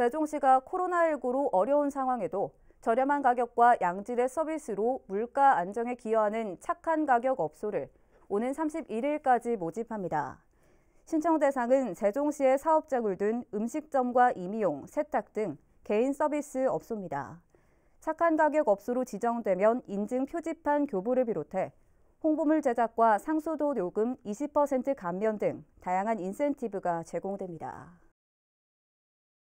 세종시가 코로나19로 어려운 상황에도 저렴한 가격과 양질의 서비스로 물가 안정에 기여하는 착한 가격 업소를 오는 31일까지 모집합니다. 신청 대상은 세종시의 사업장을 둔 음식점과 임의용, 세탁 등 개인 서비스 업소입니다. 착한 가격 업소로 지정되면 인증 표지판 교부를 비롯해 홍보물 제작과 상소도 요금 20% 감면 등 다양한 인센티브가 제공됩니다.